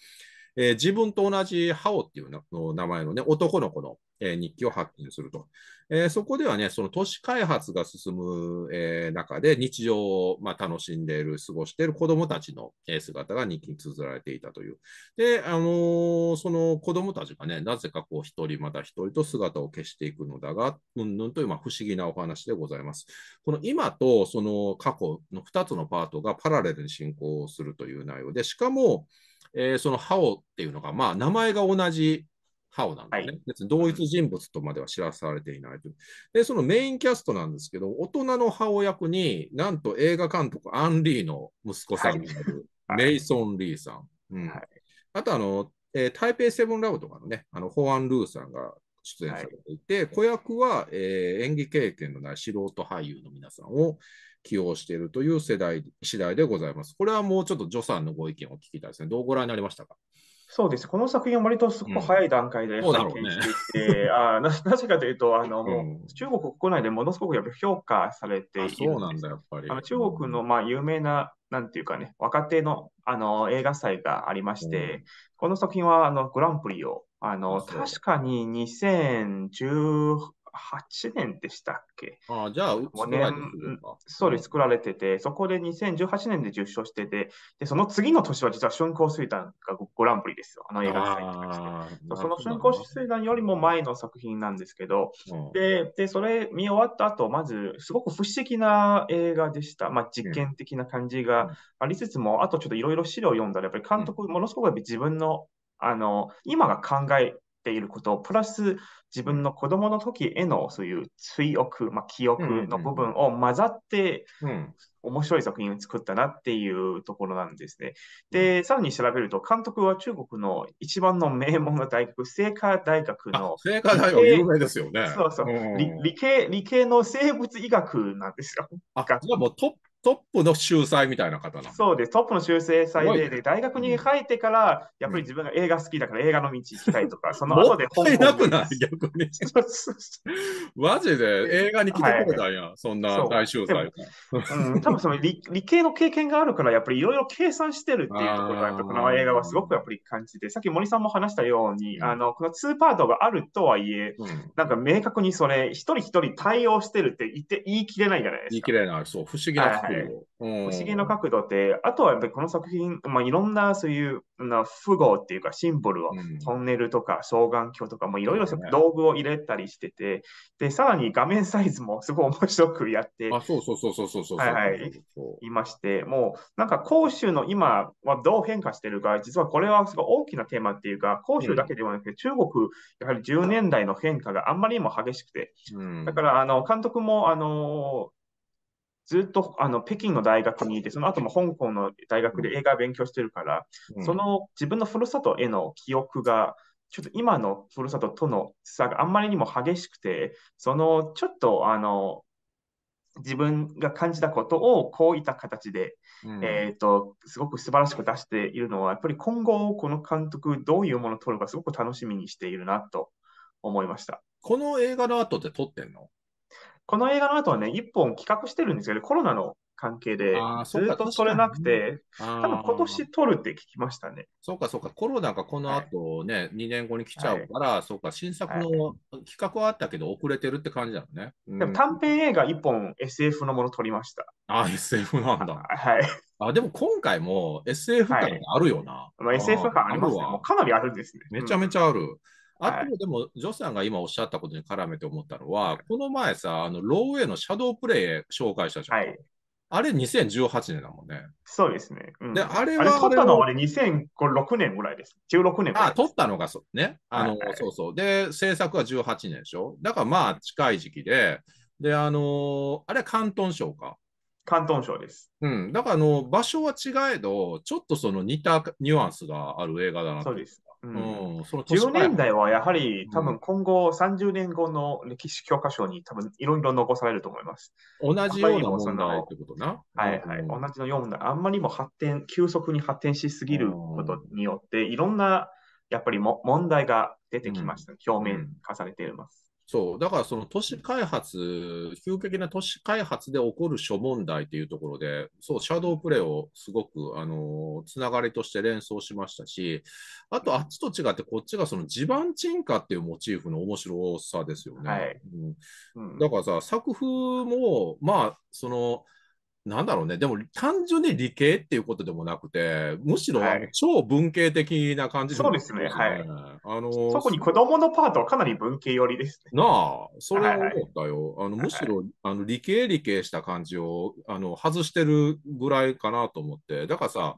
えー、自分と同じハオっていう名前のね、男の子のえ日記を発見すると。えー、そこではね、その都市開発が進む、えー、中で日常を、まあ、楽しんでいる、過ごしている子どもたちの、え姿が日記に綴られていたという。で、あのその子どもたちがね、なぜかこう一人また一人と姿を消していくのだが、うんぬんという、まあ、不思議なお話でございます。この今とその過去の2つのパートがパラレルに進行するという内容で、しかも、えー、その「ハオ」っていうのが、まあ、名前が同じハオなんですね、はい、別に同一人物とまでは知らされていないという。で、そのメインキャストなんですけど、大人のハオ役になんと映画監督、アン・リーの息子さんになる、メイソン・リーさん。ん、あとあの、えー、台北セブンラブとかのね、あのホアン・ルーさんが出演されていて、はい、子役は、えー、演技経験のない素人俳優の皆さんを起用しているという世代次第でございます。これはもうちょっと助さんのご意見を聞きたいですね。どうご覧になりましたかそうです。この作品は割とすごく早い段階で拝見していて、うんね、あななぜかというと、あの、もう中国国内でものすごくやっぱ評価されているそうなんだ、やっぱり。あの中国のまあ有名な、なんていうかね、若手のあの映画祭がありまして、うん、この作品はあのグランプリを、あの、確かに2010、8年でしたっけああ、じゃあ、5年、そうです、作られてて、そこで2018年で受賞してて、で、その次の年は実は春光水団がグランプリですよ、あの映画祭その春光水団よりも前の作品なんですけど、で、で、それ見終わった後、まず、すごく不思議な映画でした。まあ、実験的な感じがありつつも、あとちょっといろいろ資料を読んだら、やっぱり監督、ものすごく自分のあの、今が考えていること、プラス自分の子供の時へのそういう追憶、まあ、記憶の部分を混ざって、面白い作品を作ったなっていうところなんですね。で、さらに調べると、監督は中国の一番の名門の大学、清華大学の。清華大学有名ですよね。そうそう、理。理系、理系の生物医学なんですよ。あ、もうトットップの秀才みたいな方なそうです、トップの秀才で、ね、で大学に入ってから、やっぱり自分が映画好きだから映画の道行きたいとか、その後で本もっない逆に。マジで映画に来てくれたんや、はい、そんな大秀才。うん、多分その理 理系の経験があるから、やっぱりいろいろ計算してるっていうところが、この映画はすごくやっぱり感じて、さっき森さんも話したように、うん、あのこの2パートがあるとはいえ、うん、なんか明確にそれ、一人一人対応してるって言って言い切れないじゃないですか。言い切れない、そう、不思議な。はい角度、不思議の角度って、あとはやっぱりこの作品、まあ、いろんなそういうな符号っていうかシンボルを、うん、トンネルとか双眼鏡とか、もいろいろ道具を入れたりしてて、で、さらに画面サイズもすごい面白くやって、あそうそうそうそうそうそうはい、はい、いまして、もうなんか広州の今はどう変化してるか、実はこれはすごい大きなテーマっていうか、広州だけではなくて、うん、中国、やはり10年代の変化があんまりにも激しくて、うん、だからあの監督もあのずっとあの北京の大学にいて、その後も香港の大学で映画勉強してるから、うん、その自分のふるさとへの記憶が、ちょっと今のふるさととの差があんまりにも激しくて、そのちょっとあの自分が感じたことをこういった形で、うん、えーと、すごく素晴らしく出しているのは、やっぱり今後、この監督、どういうものを撮るか、すごく楽しみにしているなと思いました。この映画の後で撮ってんのこの映画の後はね、一本企画してるんですけど、コロナの関係で、ずっと撮れなくて、多分今年撮るって聞きましたね。そうか、そうか、コロナがこの後ね、はい、2年後に来ちゃうから、はい、そうか、新作の企画はあったけど、遅れてるって感じなのね。でも短編映画1本 SF のもの撮りました。あ、SF なんだ。はい。あでも今回も SF 感あるよな。はい、まあ、SF 感ありますね。かなりあるんですね。めちゃめちゃある。うんあとでも、ジョさんが今おっしゃったことに絡めて思ったのは、この前さ、あのローウェイのシャドープレイ紹介したじゃん。はい、あれ2018年だもんね。そうですね。うん、で、あれはあれ。取ったのは俺2006年ぐらいです。16年ぐらい。あ、取ったのがそ、ね。あの、はいはい、そうそう。で、制作は18年でしょ。だからまあ、近い時期で。で、あのー、あれ、広東省か。広東省です。うん。だから、あの、場所は違えど、ちょっとその似たニュアンスがある映画だなそうです。うん、う10年代はやはり、多分今後30年後の歴史教科書に多分いろいろ残されると思います。同じようなってことな。はいはい。同じのような、あんまりも発展、急速に発展しすぎることによって、いろんなやっぱりも問題が出てきました。表面化されています。そう、だからその都市開発、急激な都市開発で起こる諸問題というところで、そう、シャドープレイをすごく、あのつながりとして連想しましたし、あとあっちと違って、こっちがその地盤沈下っていうモチーフの面白さですよね。はい、うん、だからさ、作風も、まあ、その、なんだろうね、でも単純に理系っていうことでもなくて、むしろ超文系的な感じで、ねはい、そうですね、はい。あの特に子供のパートはかなり文系寄りですね。なあ、それ思ったよ。はいあのむしろ、はい、あの理系理系した感じをあの外してるぐらいかなと思って、だからさ、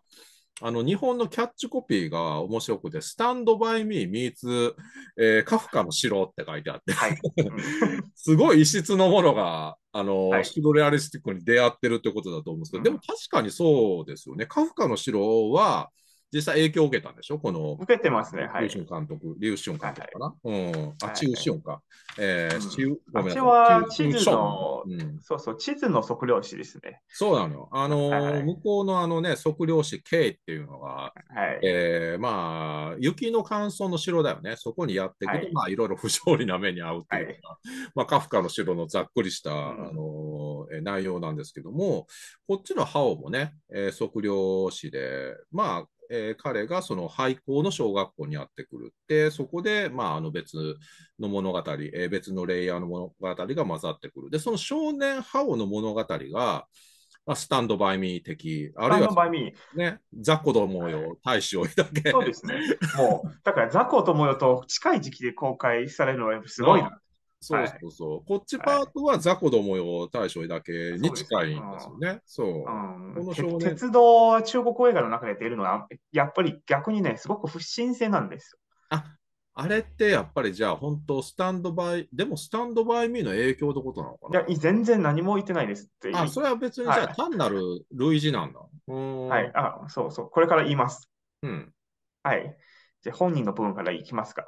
あの日本のキャッチコピーが面白くて、スタンドバイミーミーツ、えー、カフカの城って書いてあって、はい、すごい異質のものが、あの、はい、シドレアリスティックに出会ってるってことだと思うんですけど、うん、でも確かにそうですよね。カフカの城は、実際影響を受けたんでしょこの。受けてますね。はい。リュウシュン監督、リュウシュン監督かな、はい、うん。あ、チウシオンか。えー、チウ、ごめんなさい。は地図の、うん、そうそう、地図の測量士ですね。そうなのよ。あの、はい、向こうのあのね、測量士 K っていうのが、はい、えー、まあ、雪の乾燥の城だよね。そこにやってくる、はい、まあ、いろいろ不条理な目に遭うっていうか、はい、まあ、カフカの城のざっくりした、うん、あの、え内容なんですけども、こっちのハオもね、えー、測量士で、まあ、えー、彼がその廃校の小学校にやってくるでそこで、まあ、あの別の物語、えー、別のレイヤーの物語が混ざってくるでその少年ハオの物語が、まあ、スタンドバイミー的、あるいは、ね、ザコどもよ、大使をいだけ。そうですね。もう、だからザコどもよと近い時期で公開されるのはすごいなっそうそうそう。はい、こっちパートは雑魚どもよ大将だけに近いんですよね。はい、そうそう、うん、この鉄道中国映画の中で出るのは、やっぱり逆にね、すごく不審性なんですよ。ああれってやっぱりじゃあ本当スタンドバイ、でもスタンドバイミーの影響ってことなのかないや、全然何も言ってないですって。あ、それは別にじゃあ単なる類似なんだ。はい、はい、あ、そうそう。これから言います。うん。はい。じゃあ本人の部分からいきますか。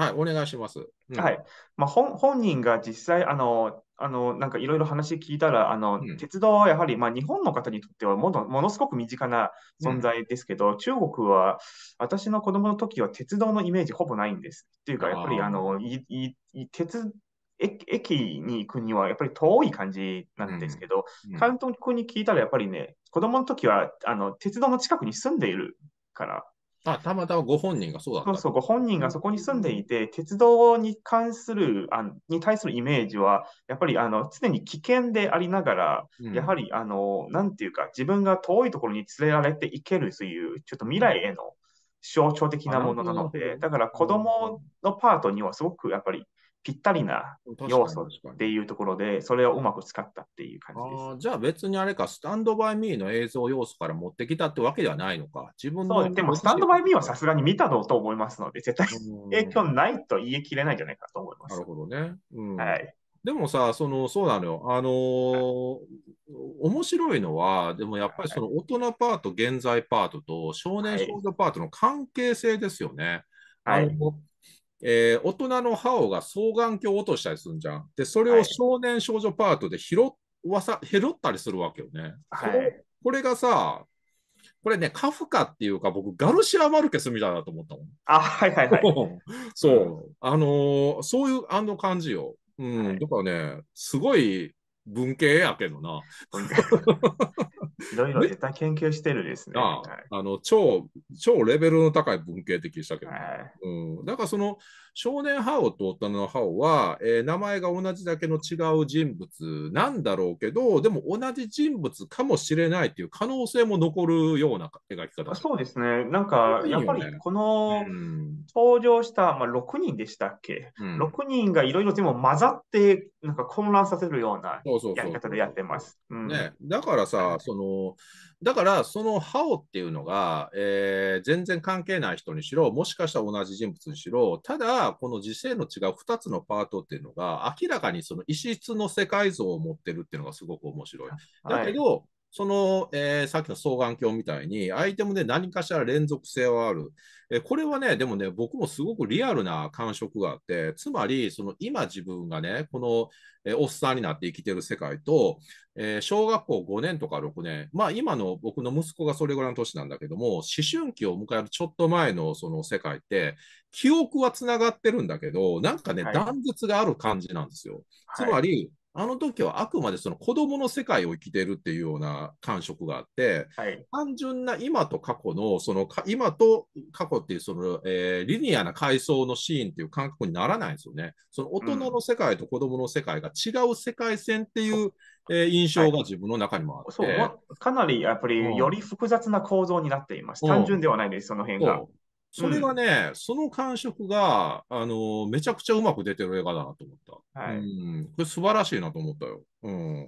はい、お願いします。うん、はい。まあ、本本人が実際、あの、あの、なんかいろいろ話聞いたら、あの、うん、鉄道はやはり、まあ、日本の方にとってはもの、ものすごく身近な存在ですけど、うん、中国は、私の子供の時は鉄道のイメージほぼないんです。っていうか、やっぱり、あの、い、い、鉄、駅に行くにはやっぱり遠い感じなんですけど、監督に聞いたらやっぱりね、子供の時はあの鉄道の近くに住んでいるから、あ、たまたまご本人がそうだった。そうそう、ご本人がそこに住んでいて、鉄道に関する、あに対するイメージは、やっぱりあの常に危険でありながら、うん、やはり、あの、なんていうか、自分が遠いところに連れられていけるという、ちょっと未来への象徴的なものなので、だから子供のパートにはすごくやっぱりぴったりな要素っていうところで、それをうまく使ったっていう感じです。あじゃあ別にあれか、スタンドバイミーの映像要素から持ってきたってわけではないのか。自分のでもスタンドバイミーはさすがに見たのと思いますので、絶対影響ないと言い切れないんじゃないかと思います。なるほどね。うん、はい。でもさ、そのそうなのよ、あのー、面白いのは、でもやっぱりその大人パート、現在パートと少年少女パートの関係性ですよね。はい、あのえー、大人の歯をが双眼鏡を落としたりするんじゃん。で、それを少年少女パートで拾わさ、拾ったりするわけよね。はい。これがさ、これね、カフカっていうか、僕、ガルシア・マルケスみたいだと思ったもん。あ、はいはいはい。そう、あのー、そういうあの感じよ。うん、はい、だからね、すごい文系やけどな。いろいろ絶対研究してるですね。ああの超、超レベルの高い文系的でしたけど、はい、うん。だからその、少年ハオと大人のハオは、えー、名前が同じだけの違う人物なんだろうけど、でも同じ人物かもしれないっていう可能性も残るような描き方そうですね。なんか、やっぱりこの登場した、まあ、6人でしたっけ、うん、?6 人がいろいろ全部混ざって、なんか混乱させるようなやり方でやってます。だからさ、その、だから、そのハオっていうのが、えー、全然関係ない人にしろ、もしかしたら同じ人物にしろ、ただ、この時世の違う2つのパートっていうのが、明らかにその異質の世界像を持ってるっていうのがすごく面白い。だけど、はいその、えー、さっきの双眼鏡みたいに、アイテムで何かしら連続性はある。えー、これはね、でもね、僕もすごくリアルな感触があって、つまり、その今自分がね、この、えー、おっさんになって生きてる世界と、えー、小学校5年とか6年、まあ今の僕の息子がそれぐらいの年なんだけども、思春期を迎えるちょっと前のその世界って、記憶はつながってるんだけど、なんかね、はい、断絶がある感じなんですよ。つまり、あの時はあくまでその子供の世界を生きてるっていうような感触があって、はい、単純な今と過去の、その今と過去っていうその、えー、リニアな階層のシーンっていう感覚にならないんですよね。その大人の世界と子供の世界が違う世界線っていう、うん、えー、印象が自分の中にもあって、はい、そうかなりやっぱりより複雑な構造になっています。うん、単純ではないです、その辺が。それがね、うん、その感触が、あの、めちゃくちゃうまく出てる映画だなと思った。はい。うん。これ素晴らしいなと思ったよ。うん。うん、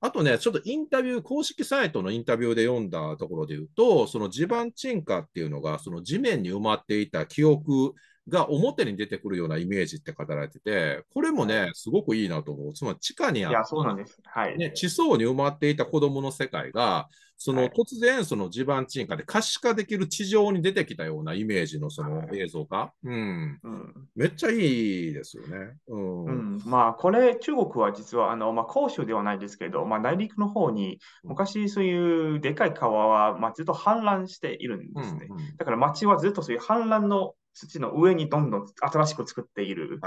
あとね、ちょっとインタビュー、公式サイトのインタビューで読んだところで言うと、その地盤沈下っていうのが、その地面に埋まっていた記憶が表に出てくるようなイメージって語られてて、これもね、すごくいいなと思う。つまり地下にあって、そうなんです。はい。ね、地層に埋まっていた子供の世界が、その、突然、その地盤沈下で可視化できる地上に出てきたようなイメージのその映像が、うん、うん、めっちゃいいですよね。うん、うん、まあ、これ、中国は実は、あの、まあ、広州ではないですけど、まあ、内陸の方に、昔そういうでかい川は、まあ、ずっと氾濫しているんですね。うんうん、だから町はずっとそういう氾濫の土の上にどんどん新しく作っている。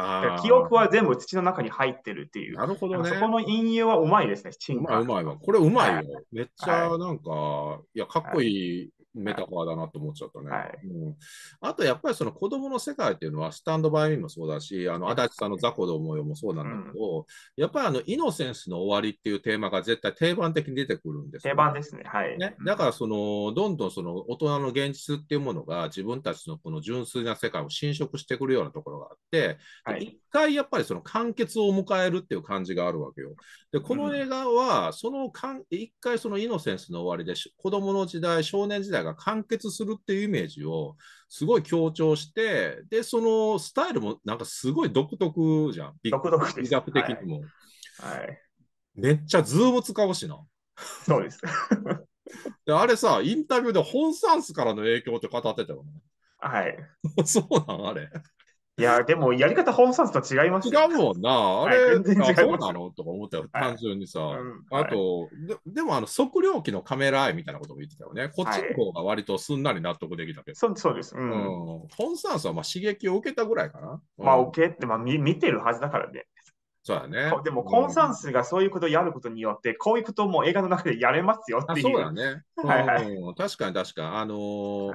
記憶は全部土の中に入ってるっていう。なるほどね。そこの引用はうまいですね、チンうまいうまいわ。これうまいよ。めっちゃなんか、はい、いや、かっこいいメタファーだなと思っちゃったね。はいうん、あとやっぱりその子供の世界っていうのは、スタンドバイミーもそうだし、あの足立さんの雑魚どもよもそうなんだけど、うん、やっぱりあのイノセンスの終わりっていうテーマが絶対定番的に出てくるんです、ね、定番ですね。はい。ね、だからその、どんどんその大人の現実っていうものが自分たちのこの純粋な世界を侵食してくるようなところがあって、はい、一回やっぱりその完結を迎えるっていう感じがあるわけよ。で、この映画は、そのかん、一回そのイノセンスの終わりで、子供の時代、少年時代が完結するっていうイメージをすごい強調して、で、そのスタイルもなんかすごい独特じゃん。独特です。学的にも、はい。はい。めっちゃズーム使うしな。そうです。であれさ、インタビューで本サンスからの影響って語ってたよね。はい。そうなんあれ。いや、でもやり方ホームサンスと違います違うもんな。あれ、はい全然違いますうなのとか思ったよ、単純にさ。あと、ででもあの測量器のカメラアイみたいなことも言ってたよね。こっちの方が割とすんなり納得できたけど。そうそうです。うんん。ホンサンスはまあ刺激を受けたぐらいかな。まあ、うん OK って、まあ、み見てるはずだからね。そうだね。でも、コンサンスがそういうことをやることによって、こういうことも映画の中でやれますよっあ、ていそうだう。ね。はいはん確かに確かに。あのー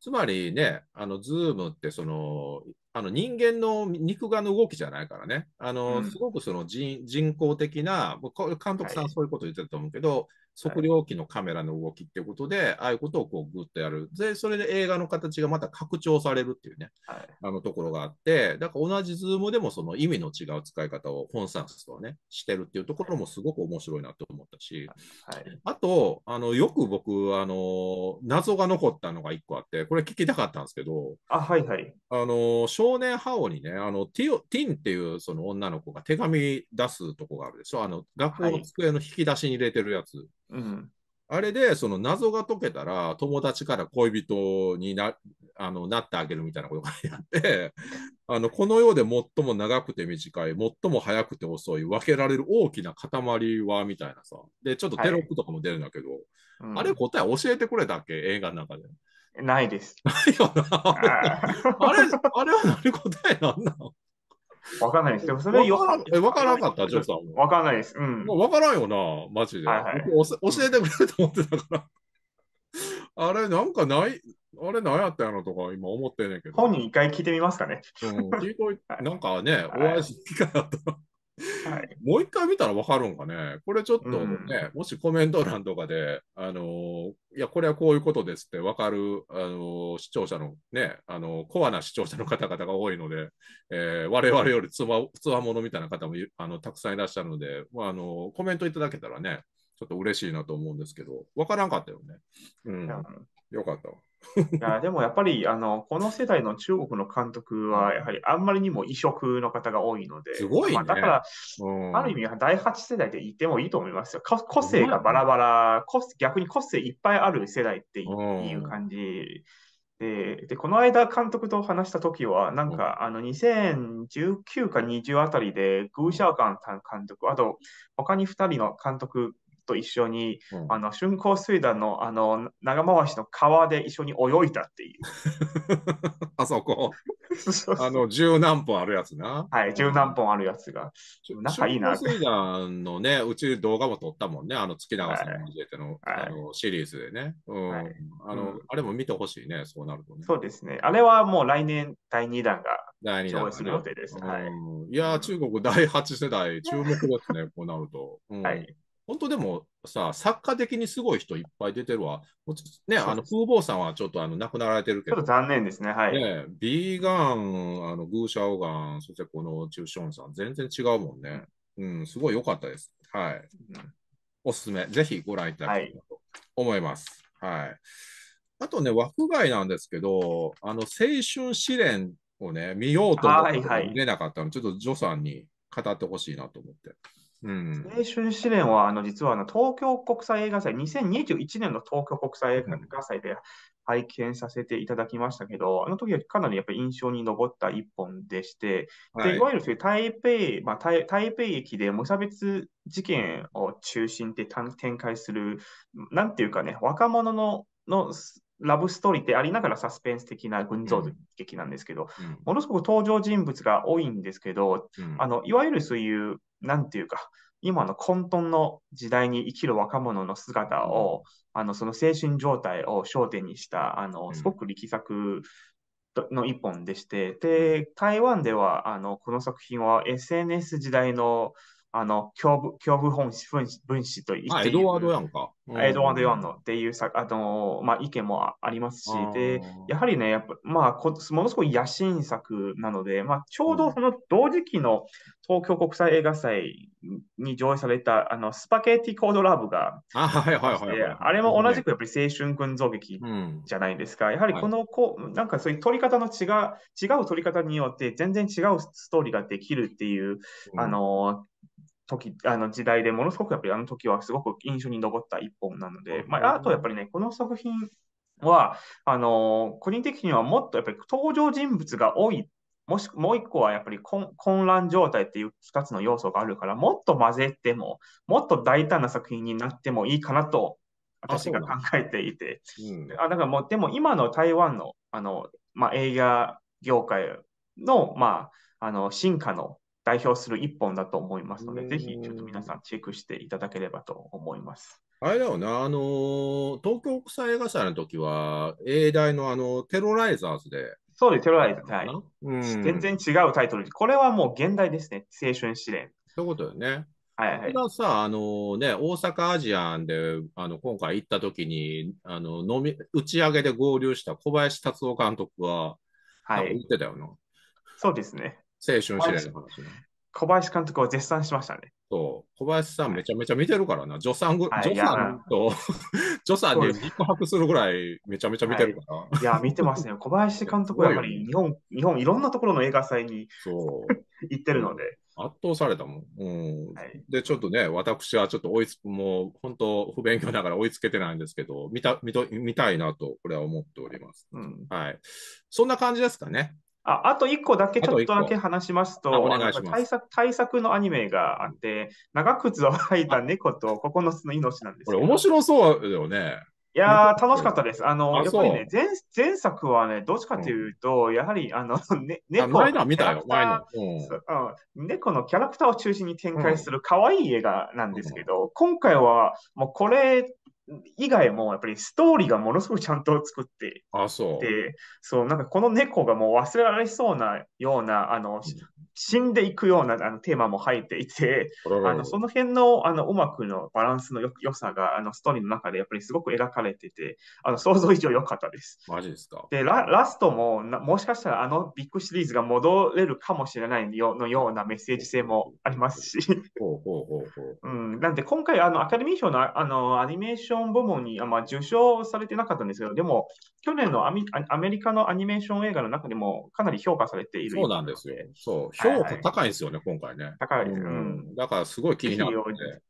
つまりね、あの、ズームって、その、あの人間の肉眼の動きじゃないからね、あの、うん、すごくその人人工的な、監督さんそういうこと言ってたと思うけど、測量機のカメラの動きっていうことで、はい、ああいうことをこうグッとやる。で、それで映画の形がまた拡張されるっていうね、はい、あのところがあって、だから同じズームでもその意味の違う使い方をコンサンスとはね、してるっていうところもすごく面白いなと思ったし、はい、あと、あの、よく僕、あの、謎が残ったのが一個あって、これ聞きたかったんですけど、あ、はいはい。あの、少年ハオにね、あの、ティオ、ティンっていうその女の子が手紙出すとこがあるでしょあの、学校の机の引き出しに入れてるやつ。うん、あれで、その謎が解けたら、友達から恋人になあのなってあげるみたいなことがやって、あのこの世で最も長くて短い、最も早くて遅い、分けられる大きな塊は、みたいなさ。で、ちょっとテロップとかも出るんだけど、はいうん、あれ答え教えてくれたっけ映画の中で。ないです。ないよな。あ れ、あれは何答えなんだわかんないです。でもそれよえ、わからなかったジョーさんわかんないです。うん。わからんよな、マジで。はいはい、教えてくれると思ってたから。あれ、なんかない、あれ、何やったんやろとか今思ってんねんけど。本人一回聞いてみますかね。うん、聞いとい、なんかね、お会いし機会あったら。はい、もう一回見たら分かるんかね、これちょっとね、うん、もしコメント欄とかで、あのー、いや、これはこういうことですって分かる、あのー、視聴者のね、あのー、コアな視聴者の方々が多いので、えー、我々よりつわつわものみたいな方もあのたくさんいらっしゃるので、まああのコメントいただけたらね、ちょっと嬉しいなと思うんですけど、分からんかったよね。うん、よかったいやでもやっぱりあのこの世代の中国の監督はやはりあんまりにも異色の方が多いので、すごい、ねまあ、だから、うん、ある意味第8世代で言ってもいいと思いますよ。個性がバラバラ、個逆に個性いっぱいある世代っていう感じで、でこの間監督と話した時は、なんか、あの2019か20あたりでグーシャオカン監督、あと他に2人の監督と一緒に、うん、あの春光水団のあの長回しの川で一緒に泳いだっていう。あそこ。あの十何本あるやつな。はい、十何本あるやつが。仲いいな。水団のね、うち動画も撮ったもんね、あの月永さんの教えての,、あのシリーズでね。はい、あの、あれも見てほしいね、そうなるとね。そうですね。あれはもう来年第2弾が第2弾、する予定です。はい、いや、中国第8世代、注目ですね、こうなると。はい。本当でもさ、作家的にすごい人いっぱい出てるわ。ね、あの風貌さんはちょっとあの亡くなられてるけど。ちょっと残念ですね、はい。ね、ビーガン、あのグーシャオガン、そしてこのチューションさん、全然違うもんね。うん、すごい良かったです。はい。おすすめ、ぜひご覧いただきたいと思います。はい、はい、あとね、枠外なんですけど、あの青春試練をね、見ようと思って見れなかったので、はいはい、ちょっとジョさんに語ってほしいなと思って。青春試練は、あの、実は、あの、東京国際映画祭、2021年の東京国際映画祭で拝見させていただきましたけど、あの時はかなりやっぱり印象に残った一本でして、はい、でいわゆるそういう台北、まあ台、台北駅で無差別事件を中心で展開する、なんていうかね、若者の、のラブストーリーってありながらサスペンス的な群像劇なんですけど、うん、ものすごく登場人物が多いんですけど、うん、あのいわゆるそういうなんていうか、今の混沌の時代に生きる若者の姿を、うん、あのその精神状態を焦点にした、あのすごく力作の一本でして、うん、で、台湾ではあのこの作品は SNS 時代のあの恐怖恐怖本分子と言っている。あ、エドワードやんか。エドワード・ヨンのっていうさあの、まあ、意見もありますし、で、やはりね、やっぱまあものすごい野心作なので、まあ、ちょうどその同時期の東京国際映画祭に上映された、あの、スパゲティ・コード・ラブがあ、あれも同じくやっぱり青春群像劇じゃないですか。うん、やはりこの、こう、なんかそういう撮り方の違う、違う撮り方によって全然違うストーリーができるっていう、うん、あの、時、あの時代でものすごくやっぱりあの時はすごく印象に残った一本なので、まあ、あとやっぱりね、この作品は、あの個人的にはもっとやっぱり登場人物が多いもしもう一個はやっぱり混乱状態っていう2つの要素があるから、もっと混ぜても、もっと大胆な作品になってもいいかなと私が考えていて。あ、うん、だからもう、でも今の台湾のあの、まあ、映画業界の,、まあ、あの進化の代表する一本だと思いますので、ぜひちょっと皆さんチェックしていただければと思います。あれだよな、あの東京国際映画祭の時は、英大のあのテロライザーズで。そうです、テロライザーズ。はい、全然違うタイトル。これはもう現代ですね、青春試練。そういうことよね。はいはい、さ、あのね、大阪アジアンで、あの、今回行った時に、あの、飲み、打ち上げで合流した小林達夫監督は、はい。言ってたよな。そうですね。青春時代の話、ね、小林監督を絶賛しましたね。そう。小林さんめちゃめちゃ見てるからな。助産ぐ、助産と、助産で肉薄するぐらいめちゃめちゃ見てるから。い、や、見てますね。小林監督はやっぱり日本、日本いろんなところの映画祭に行ってるので。圧倒されたもん。うんはい、で、ちょっとね、私はちょっと追いつく、もう本当、不勉強ながら追いつけてないんですけど、見た見たいなと、これは思っております、うん、はい。そんな感じですかね。ああと1個だけちょっとだけ話しますと、対策対策のアニメがあって、長靴を履いた猫と9つの命なんですこれ面白そうだよね。いやー、楽しかったです。あの、やっぱりね、前前作はね、どっちかというと、うん、やはり、あの、ね、猫のキャラクター、うん、猫のキャラクターを中心に展開する可愛い映画なんですけど、うん、今回は、もうこれ以外もやっぱりストーリーがものすごくちゃんと作ってあそうでそうなんかこの猫がもう忘れられそうなようなあの、死んでいくようなあのテーマも入っていて、あのその辺のあのうまくのバランスのよ良さがあのストーリーの中でやっぱりすごく描かれてて、あの想像以上良かったです。マジですかでララストもな、もしかしたらあのビッグシリーズが戻れるかもしれないよのようなメッセージ性もありますし。なんで今回あのアカデミー賞のあのアニメーション部門に、まあ、受賞されてなかったんですけど、でも去年のアミアメリカのアニメーション映画の中でもかなり評価されているそうなんですよ。そう、超高いんですよね、今回ね。高いです、うん。だからすごい気になる、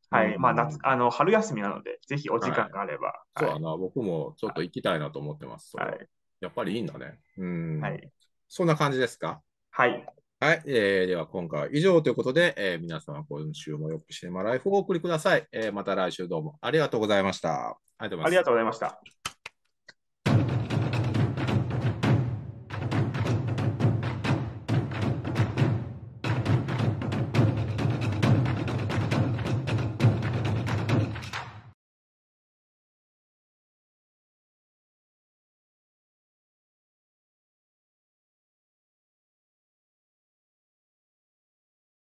はい、まあ夏、あの、春休みなので、ぜひお時間があれば。そうだな、僕もちょっと行きたいなと思ってます。はい。やっぱりいいんだね。うん。はい。そんな感じですかはい。はい、えー。では今回は以上ということで、えー、皆様今週もよくシネマライフをお送りください。えー、また来週どうもありがとうございました。ありがとうございました。